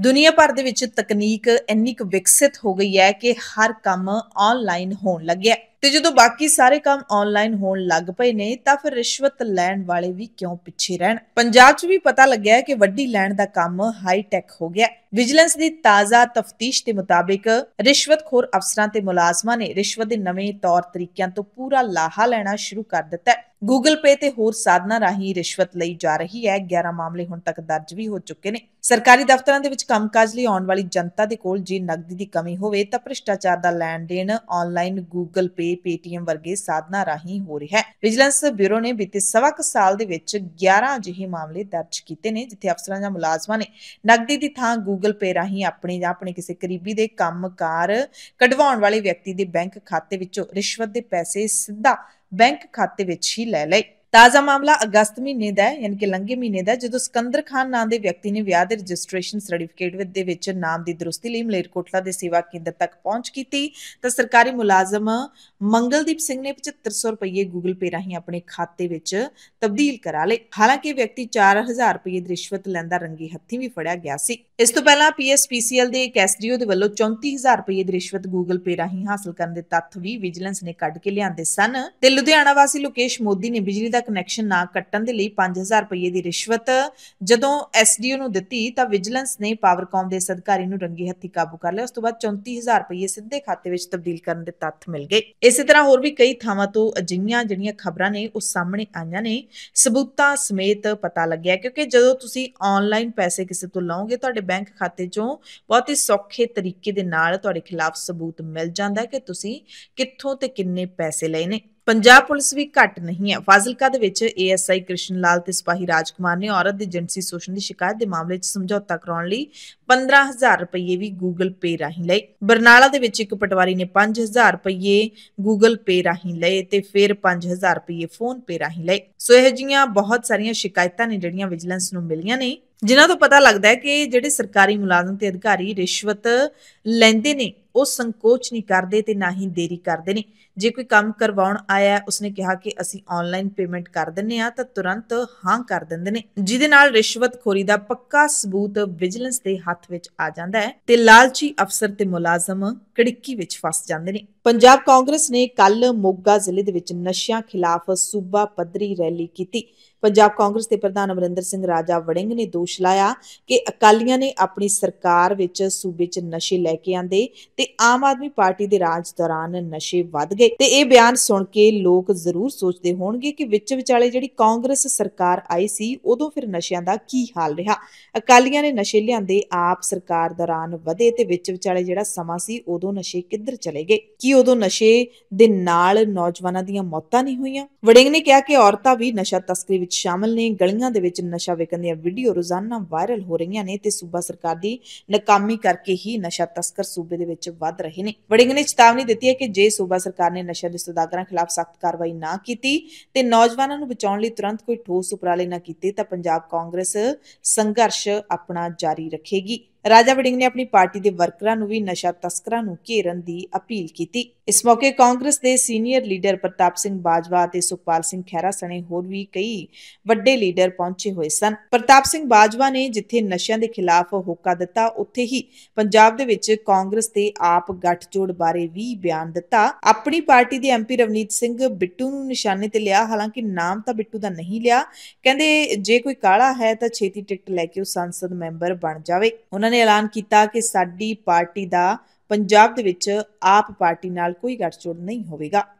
ਦੁਨੀਆ ਭਰ ਦੇ ਵਿੱਚ ਤਕਨੀਕ ਇੰਨੀ ਕੁ ਵਿਕਸਿਤ ਹੋ ਗਈ ਹੈ ਕਿ ਹਰ ਕੰਮ ਆਨਲਾਈਨ ਹੋਣ ਲੱਗਿਆ ਤੇ ਜਦੋਂ ਬਾਕੀ ਸਾਰੇ ਕੰਮ ਆਨਲਾਈਨ ਹੋਣ ਲੱਗ ਪਏ ਨੇ ਤਾਂ ਫਿਰ ਰਿਸ਼ਵਤ ਲੈਣ ਵਾਲੇ ਵੀ ਕਿਉਂ ਪਿੱਛੇ ਰਹਿਣ ਪੰਜਾਬ 'ਚ ਵੀ ਪਤਾ ਲੱਗਿਆ ਕਿ ਵੱਡੀ ਲੈਣ ਦਾ ਕੰਮ ਹਾਈ ਟੈਕ ਹੋ ਗਿਆ ਵਿਜੀਲੈਂਸ ਦੀ ਤਾਜ਼ਾ ਤਫਤੀਸ਼ ਦੇ ਮੁਤਾਬਿਕ ਰਿਸ਼ਵਤਖੋਰ ਅਫਸਰਾਂ ਤੇ ਮੁਲਾਜ਼ਮਾਂ ਨੇ ਰਿਸ਼ਵਤ ਦੇ ਨਵੇਂ ਤੌਰ ਤਰੀਕਿਆਂ ਤੋਂ ਪੂਰਾ ਲਾਹਾ ਲੈਣਾ ਸ਼ੁਰੂ ਕਰ ਦਿੱਤਾ ਹੈ ਗੂਗਲ ਪੇ ਤੇ ਹੋਰ ਸਾਧਨਾਂ ਰਾਹੀਂ ਰਿਸ਼ਵਤ ਲਈ ਜਾ ਰਹੀ ਹੈ 11 ਮਾਮਲੇ ਹੁਣ ਤੱਕ ਦਰਜ ਵੀ ਹੋ ਚੁੱਕੇ ਨੇ ਸਰਕਾਰੀ ਦਫ਼ਤਰਾਂ ਦੇ ਵਿੱਚ ਕੰਮਕਾਜ ਲਈ ਆਉਣ ਵਾਲੀ ਜਨਤਾ ਦੇ ਕੋਲ ਜੇ ਨਕਦੀ ਦੀ ਕਮੀ ਹੋਵੇ ਤਾਂ ਭ੍ਰਿਸ਼ਟਾਚਾਰ ਦਾ ਲੈਣ ਦੇਣ ਆਨਲਾਈਨ ਗੂਗਲ ਪੇ ਪੇਟੀਐਮ ਵਰਗੇ ਸਾਧਨਾਂ ਰਾਹੀਂ ਹੋ ਰਿਹਾ ਹੈ ਵਿਜੀਲੈਂਸ ਬਿਊਰੋ ਨੇ ਬੀਤੇ ਸਵਾ ਕੁ ਸਾਲ ਦੇ ਵਿੱਚ 11 ਅਜਿਹੇ ਮਾਮਲੇ ਦਰਜ ਕੀਤੇ ਨੇ ਜਿੱਥੇ ਅਫਸਰਾਂ ਜਾਂ ਮੁਲਾਜ਼ਮਾਂ ਨੇ ਨਕਦੀ ਦੀ ਥਾਂ ਗੂਗਲ ਪੇ ਰਾਹੀਂ ਆਪਣੇ ਜਾਂ ਆਪਣੇ ਕਿਸੇ ਕਰੀਬੀ ਦੇ ਕੰਮਕਾਰ ਕਢਵਾਉਣ ਵਾਲੇ ਵਿਅਕਤੀ ਦੇ ਬੈਂਕ ਖਾਤੇ ਵਿੱਚੋਂ ਰਿਸ਼ਵਤ ਦੇ ਪੈਸੇ ਸਿੱਧਾ ਬੈਂਕ ਖਾਤੇ ਵਿੱਚ ਹੀ ਲੈ ਲਏ ਤਾਜ਼ਾ ਮਾਮਲਾ ਅਗਸਤ ਮਹੀਨੇ ਦਾ ਹੈ ਯਾਨੀ ਕਿ ਲੰਘੇ ਮਹੀਨੇ ਦਾ ਜਦੋਂ ਸਿਕੰਦਰ ਖਾਨ ਨਾਂ ਦੇ ਵਿਅਕਤੀ ਨੇ ਵਿਆਹ ਦੇ ਰਜਿਸਟ੍ਰੇਸ਼ਨ ਸਰਟੀਫਿਕੇਟ ਦੇ ਵਿੱਚ ਨਾਮ ਦੀ ਦਰੁਸਤੀ ਲਈ ਮਲੇਰਕੋਟਲਾ ਦੇ ਸੇਵਾ ਕੇਂਦਰ ਤੱਕ ਪਹੁੰਚ ਕੀਤੀ ਤਾਂ ਸਰਕਾਰੀ ਮੁਲਾਜ਼ਮ ਮੰਗਲਦੀਪ ਸਿੰਘ ਨੇ 7500 ਰੁਪਏ ਗੂਗਲ ਪੇ ਰਾਹੀਂ ਆਪਣੇ ਖਾਤੇ ਵਿੱਚ ਤਬਦੀਲ ਕਰਾ ਲਏ ਹਾਲਾਂਕਿ ਵਿਅਕਤੀ 4000 ਰੁਪਏ ਦੀ ਰਿਸ਼ਵਤ ਲੈਂਦਾ ਰੰਗੇ ਹੱਥੀ ਵੀ ਫੜਿਆ ਗਿਆ ਸੀ ਇਸ ਤੋਂ ਪਹਿਲਾਂ ਪੀਐਸਪੀਸੀਐਲ ਦੇ ਇੱਕ ਐਸਡੀਓ ਦੇ ਵੱਲੋਂ 34000 ਰੁਪਏ ਦੀ ਰਿਸ਼ਵਤ ਗੂਗਲ ਪੇ ਰਾਹੀਂ ਹਾਸਲ ਕਰਨ ਦੇ ਤੱਥ ਵੀ ਵਿਜੀਲੈਂਸ ਨੇ ਕੱਢ ਕੇ ਲਿਆਂਦੇ ਸਨ ਤੇ ਲੁਧਿਆਣਾ ਵਾਸੀ ਲੋਕੇਸ਼ ਮੋਦੀ ਨੇ ਬਿਜਲੀ ਦਾ ਕਨੈਕਸ਼ਨ ਨਾ ਕੱਟਣ ਦੇ ਲਈ 5000 ਰੁਪਏ ਦੀ ਰਿਸ਼ਵਤ ਜਦੋਂ ਐਸਡੀਓ ਨੂੰ ਦਿੱਤੀ ਤਾਂ ਵਿਜੀਲੈਂਸ ਨੇ ਪਾਵਰਕਾਮ ਦੇ ਇਸ ਨੂੰ ਰੰਗੇ ਹੱਥੀ ਕਾਬੂ ਕਰ ਲਿਆ ਉਸ ਤੋਂ ਬਾਅਦ 34000 ਰੁਪਏ ਸਿੱਧੇ ਖਾਤੇ ਵਿੱਚ ਤਬਦੀਲ ਕਰਨ ਦੇ ਤੱਥ ਮਿਲ ਗਏ ਇਸੇ ਤਰ੍ਹਾਂ ਹੋਰ ਵੀ ਕਈ ਥਾਵਾਂ ਤੋਂ ਅਜਿਹੀਆਂ ਜਿਹੜੀਆਂ ਖਬਰਾਂ ਨੇ ਉਹ ਸਾਹਮਣੇ ਆਈਆਂ ਨੇ ਸਬੂਤਾਂ ਸਮੇਤ ਪਤਾ ਲੱਗਿਆ ਕਿਉਂਕਿ ਜਦੋਂ ਤੁਸੀਂ ਆਨਲਾਈਨ ਪੈਸੇ ਕਿਸੇ ਤੋਂ ਲਓਗੇ ਤੁਹਾਡੇ ਬੈਂਕ ਖਾਤੇ 'ਚੋਂ ਬਹੁਤ ਹੀ ਸੌਖੇ ਤਰੀਕੇ ਦੇ ਨਾਲ ਤੁਹਾਡੇ ਖਿਲਾਫ ਸਬੂਤ ਮਿਲ ਜਾਂਦਾ ਹੈ ਕਿ ਤੁਸੀਂ ਕਿੱਥੋਂ ਤੇ ਕਿੰਨੇ ਪੈਸੇ ਲਏ ਨੇ ਪੰਜਾਬ ਪੁਲਿਸ ਵੀ ਘੱਟ ਨਹੀਂ ਹੈ ਫਾਜ਼ਿਲਕਾ ਦੇ ਵਿੱਚ ਏਐਸਆਈ ਕ੍ਰਿਸ਼ਨ ਲਾਲ ਤੇ ਸਪਾਹੀ ਰਾਜਕੁਮਾਰ ਨੇ ਔਰਤ ਦੀ ਜਿੰਸੀ ਸ਼ੋਸ਼ਣ ਦੀ ਸ਼ਿਕਾਇਤ ਦੇ ਮਾਮਲੇ 'ਚ ਸਮਝੌਤਾ ਕਰਾਉਣ ਲਈ 15000 ਰੁਪਏ ਵੀ ਗੂਗਲ ਪੇ ਰਾਹੀਂ ਲਏ ਬਰਨਾਲਾ ਦੇ ਵਿੱਚ ਇੱਕ ਪਟਵਾਰੀ ਨੇ 5000 ਰੁਪਏ ਗੂਗਲ ਪੇ ਰਾਹੀਂ ਲਏ ਤੇ ਫਿਰ 5000 ਰੁਪਏ ਫੋਨ ਪੇ ਰਾਹੀਂ ਲਏ ਸੋ ਇਹ ਜੀਆਂ ਬਹੁਤ ਸਾਰੀਆਂ ਸ਼ਿਕਾਇਤਾਂ ਨੇ ਜਿਹੜੀਆਂ ਵਿਜੀਲੈਂਸ ਨੂੰ ਮਿਲੀਆਂ ਨੇ ਜਿਨ੍ਹਾਂ ਤੋਂ ਪਤਾ ਲੱਗਦਾ ਹੈ ਕਿ ਜਿਹੜੇ ਸਰਕਾਰੀ ਮੁਲਾਜ਼ਮ ਤੇ ਅਧਿਕਾਰੀ ਰਿਸ਼ਵਤ ਲੈਂਦੇ ਨੇ ਉਹ ਸੰਕੋਚ ਨਹੀਂ ਕਰਦੇ ਤੇ ਨਾ ਹੀ ਦੇਰੀ ਕਰਦੇ ਨੇ ਜੇ ਕੋਈ ਕੰਮ ਕਰਵਾਉਣ ਆਇਆ ਉਸਨੇ ਕਿਹਾ ਕਿ ਅਸੀਂ ਆਨਲਾਈਨ ਪੇਮੈਂਟ ਕਰ ਦਿੰਨੇ ਆ ਤਾਂ ਤੁਰੰਤ ਹਾਂ ਕਰ ਦਿੰਦੇ ਨੇ ਜਿਹਦੇ ਨਾਲ ਰਿਸ਼ਵਤਖੋਰੀ ਦਾ ਪੱਕਾ ਸਬੂਤ ਵਿਜੀਲੈਂਸ ਦੇ ਹੱਥ ਵਿੱਚ ਆ ਜਾਂਦਾ ਹੈ ਤੇ ਲਾਲਚੀ ਅਫਸਰ ਤੇ ਮੁਲਾਜ਼ਮ ਕੜਿੱਕੀ ਵਿੱਚ ਫਸ ਜਾਂਦੇ ਨੇ ਪੰਜਾਬ ਕਾਂਗਰਸ ਨੇ ਕੱਲ ਮੋਗਾ ਜ਼ਿਲ੍ਹੇ ਦੇ ਵਿੱਚ ਨਸ਼ਿਆਂ ਖਿਲਾਫ ਸੂਬਾ ਪੱਧਰੀ ਰੈਲੀ ਕੀਤੀ ਪੰਜਾਬ ਕਾਂਗਰਸ ਦੇ ਪ੍ਰਧਾਨ ਅਮਰਿੰਦਰ ਸਿੰਘ ਰਾਜਾ ਵੜਿੰਗ ਨੇ ਦੋਸ਼ ਲਾਇਆ ਕਿ ਅਕਾਲੀਆਂ ਨੇ ਆਪਣੀ ਸਰਕਾਰ ਵਿੱਚ ਸੂਬੇ 'ਚ ਨਸ਼ੇ ਲੈ ਕੇ ਆਂਦੇ ਤੇ ਆਮ ਆਦਮੀ ਪਾਰਟੀ ਦੇ ਰਾਜ ਦੌਰਾਨ ਨਸ਼ੇ ਵੱਧ ਗਏ ਤੇ ਇਹ ਬਿਆਨ ਸੁਣ ਕੇ ਲੋਕ ਜ਼ਰੂਰ ਸੋਚਦੇ ਹੋਣਗੇ ਕਿ ਵਿੱਚ ਵਿਚਾਲੇ ਜਿਹੜੀ ਕਾਂਗਰਸ ਸਰਕਾਰ ਆਈ ਸੀ ਉਦੋਂ ਫਿਰ ਨਸ਼ਿਆਂ ਦਾ ਕੀ ਹਾਲ ਰਿਹਾ ਅਕਾਲੀਆਂ ਨੇ ਨਸ਼ੇ ਲਿਆਂਦੇ ਆਪ ਸਰਕਾਰ ਦੌਰਾਨ ਵਧੇ ਤੇ ਵਿੱਚ ਵਿਚਾਲੇ ਜਿਹੜਾ ਸਮਾਂ ਸੀ ਉਦੋਂ ਨਸ਼ੇ ਕਿੱਧਰ ਚਲੇ ਗਏ ਕੀ ਉਦੋਂ ਨਸ਼ੇ ਦੇ ਨਾਲ ਨੌਜਵਾਨਾਂ ਦੀਆਂ ਮੌਤਾਂ ਨਹੀਂ ਹੋਈਆਂ ਵੜਿੰਗ ਨੇ ਕਿਹਾ ਕਿ ਔਰਤਾਂ ਵੀ ਨਸ਼ਾ ਤਸਕਰੀ ਵਿੱਚ ਸ਼ਾਮਲ ਨੇ ਗਲੀਆਂ ਦੇ ਵਿੱਚ ਨਸ਼ਾ ਵਿਕਣ ਦੀਆਂ ਵੀਡੀਓ ਰੋਜ਼ਾਨਾ ਵਾਇਰਲ ਹੋ ਰਹੀਆਂ ਨੇ ਤੇ ਸੂਬਾ ਸਰਕਾਰ ਦੀ ਨਾਕਾਮੀ ਕਰਕੇ ਹੀ ਨਸ਼ਾ ਤਸਕਰ ਸੂਬੇ ਦੇ ਵਿੱਚ ਵੱਧ ਰਹੇ ਨੇ ਵੜਿੰਗ ਨੇ ਚੇਤਾਵਨੀ ਦਿੱਤੀ ਹੈ ਕਿ ਜੇ ਸੂਬਾ ਸਰਕਾਰ ਨੇ ਨਸ਼ਾ ਦੇ ਸੁਦਾਗਰਾਂ ਖਿਲਾਫ ਸਖਤ ਕਾਰਵਾਈ ਨਾ ਕੀਤੀ ਤੇ ਨੌਜਵਾਨਾਂ ਨੂੰ ਬਚਾਉਣ ਲਈ ਤੁਰੰਤ ਕੋਈ ਠੋਸ ਉਪਰਾਲੇ ਨਾ ਕੀਤੇ ਤਾਂ ਪੰਜਾਬ ਕਾਂਗਰਸ ਸੰਘਰਸ਼ ਆਪਣਾ ਜਾਰੀ ਰੱਖੇਗੀ ਰਾਜਾ ਵੜਿੰਗ ਨੇ ਆਪਣੀ ਪਾਰਟੀ ਦੇ ਵਰਕਰਾਂ ਨੂੰ ਵੀ ਨਸ਼ਾ ਤਸਕਰਾਂ ਨੂੰ ਘੇਰਨ ਦੀ ਅਪੀਲ ਕੀਤੀ ਇਸ ਮੌਕੇ ਕਾਂਗਰਸ ਦੇ ਸੀਨੀਅਰ ਲੀਡਰ ਪ੍ਰਤਾਪ ਸਿੰਘ ਬਾਜਵਾ ਅਤੇ ਸੁਖਪਾਲ ਸਿੰਘ ਖਹਿਰਾ ਸਣੇ ਹੋਰ ਵੀ ਕਈ ਵੱਡੇ ਲੀਡਰ ਪਹੁੰਚੇ ਹੋਏ ਸਨ ਪ੍ਰਤਾਪ ਸਿੰਘ ਬਾਜਵਾ ਨੇ ਜਿੱਥੇ ਨਸ਼ਿਆਂ ਦੇ ਖਿਲਾਫ ਹੋਕਾ ਦਿੱਤਾ ਉੱਥੇ ਹੀ ਪੰਜਾਬ ਦੇ ਵਿੱਚ ਕਾਂਗਰਸ ਦੇ ਆਪ ਗੱਠਜੋੜ ਬਾਰੇ ਵੀ ਬਿਆਨ ਦਿੱਤਾ ਆਪਣੀ ਪਾਰਟੀ ਦੇ ਐਮਪੀ ਰਵਨੀਤ ਸਿੰਘ ਬਿੱਟੂ ਨੂੰ ਨਿਸ਼ਾਨੇ ਤੇ ਲਿਆ ਹਾਲਾਂਕਿ ਨਾਮ ਤਾਂ ਬਿੱਟੂ ਦਾ ਨਹੀਂ ਲਿਆ ਕਹਿੰਦੇ ਜੇ ਕੋਈ ਕਾਲਾ ਹੈ ਤਾਂ ਛੇਤੀ ਟਿਕਟ ਲੈ ਕੇ ਉਹ ਸੰਸਦ ਮੈਂਬਰ ਬਣ ਜਾਵੇ ਉਹਨਾਂ ਨੇ ਨੇ ਐਲਾਨ ਕੀਤਾ ਕਿ ਸਾਡੀ ਪਾਰਟੀ ਦਾ ਪੰਜਾਬ ਦੇ ਵਿੱਚ ਆਪ ਪਾਰਟੀ ਨਾਲ ਕੋਈ ਗੱਠਜੋੜ ਨਹੀਂ ਹੋਵੇਗਾ